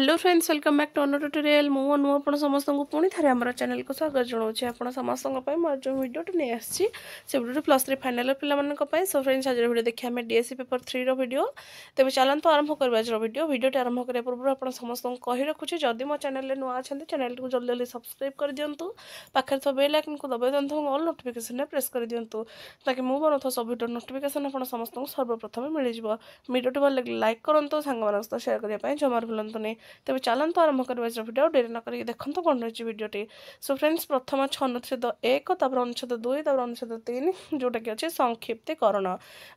hello friends welcome back to অন্য tutorial মু অনু আপনার সমস্ত পুঁ থাকে আমার চ্যানেলকে স্বাগত জনাওছি আপনার সমস্ত মু যে ভিডিওটি নিয়ে আসছি সে ভিডিওটি প্লস থ্রি ফাইনাল পিলাপাই সো ফ্রেন্ডস আজ ভিডিও দেখি আমি ডিএসসি পেপর থ্রির ভিডিও তবে চালু আরম্ভ করবা আজ ভিডিও ভিডিওটি আরম্ভ করা পূর্ব আপনার সমস্ত কহি রাখুছি যদি মো চ্যানেলে নূ অনেক চ্যানেলটি জলদি জলদি সবসক্রাইব করে দিও পাখে থাকা বেল আইকনকে দবাই দিও অল নোটিফিকেসনে প্রেস করে দিও তাকে মু বনাও সব ভিডিও নোটিফিকেসন আপনার সমস্ত সর্বপ্রথমে মিলিযোগ ভিডিওটি ভালো লাগলে লাইক করতো সাংমানক সেয়ার করা জমার ভুলতু ତେବେ ଚାଲନ୍ତୁ ଆରମ୍ଭ କରିବା ଆଜିର ଭିଡ଼ିଓ ଡେରି ନ କରିକି ଦେଖନ୍ତୁ କ'ଣ ରହିଛି ଭିଡ଼ିଓଟି ସୋ ଫ୍ରେଣ୍ଡସ୍ ପ୍ରଥମ ଅଛି ଅନୁଚ୍ଛେଦ ଏକ ତାପରେ ଅନୁଚ୍ଛେଦ ଦୁଇ ତାପରେ ଅନୁଚ୍ଛେଦ ତିନି ଯେଉଁଟାକି ଅଛି ସଂକ୍ଷିପ୍ତିକରଣ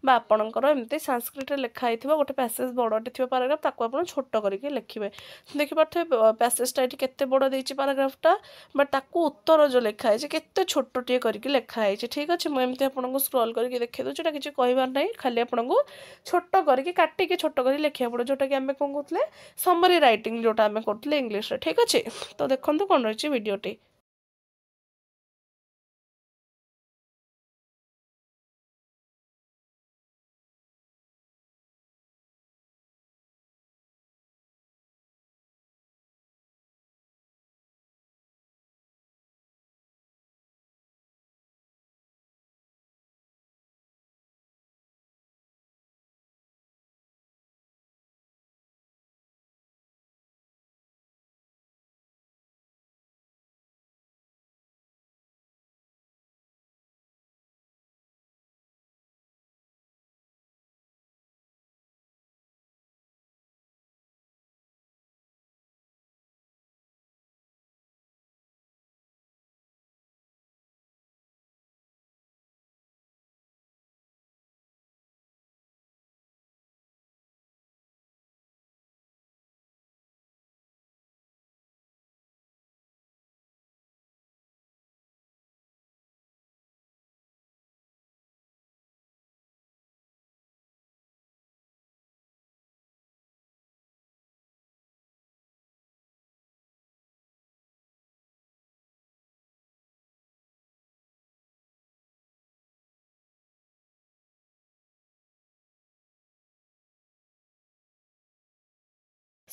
ବା ଆପଣଙ୍କର ଏମିତି ସାଂସ୍କ୍ରିଟରେ ଲେଖା ହେଇଥିବ ଗୋଟେ ପ୍ୟାସେଜ୍ ବଡ଼ଟେ ଥିବ ପାରାଗ୍ରାଫ୍ ତାକୁ ଆପଣ ଛୋଟ କରିକି ଲେଖିବେ ଦେଖିପାରୁଥିବେ ପ୍ୟାସେଜ୍ଟା ଏଠି କେତେ ବଡ଼ ଦେଇଛି ପାରାଗ୍ରାଫ୍ଟା ବଟ୍ ତାକୁ ଉତ୍ତର ଯେଉଁ ଲେଖା ହେଇଛି କେତେ ଛୋଟଟିଏ କରିକି ଲେଖା ହେଇଛି ଠିକ୍ ଅଛି ମୁଁ ଏମିତି ଆପଣଙ୍କୁ ସ୍କ୍ରଲ୍ କରିକି ଦେଖେଇ ଦେଉଛି ଏଇଟା କିଛି କହିବାର ନାହିଁ ଖାଲି ଆପଣଙ୍କୁ ଛୋଟ କରିକି କାଟିକି ଛୋଟ କରିକି ଲେଖିବାକୁ ପଡ଼ିବ ଯେଉଁଟାକି ଆମେ କ'ଣ କହୁଥିଲେ ସମରୀ ରାଇଟ୍ ରାଇଟିଂ ଯେଉଁଟା ଆମେ କରୁଥିଲେ ଇଂଲିଶରେ ଠିକ୍ ଅଛି ତ ଦେଖନ୍ତୁ କ'ଣ ରହିଛି ଭିଡ଼ିଓଟି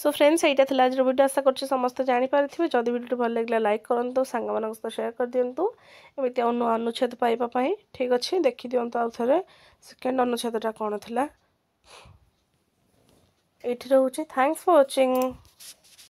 সো ফ্রেন্ডস এইটা লা আজর ভিডিও আশা করছি সমস্ত জাঁপারি যদি ভিডিওটি ভাল লাগলে লাইক করতো সাংমানক সহ সেয়ার করে এমিতি অন্য অনুচ্ছেদ পাইবা ঠিক আছে দেখি দিও আউথরে সেকেন্ড অনুচ্ছেদটা কোণ লা এইটি রয়েছে থ্যাংকস ফর ওয়াচিং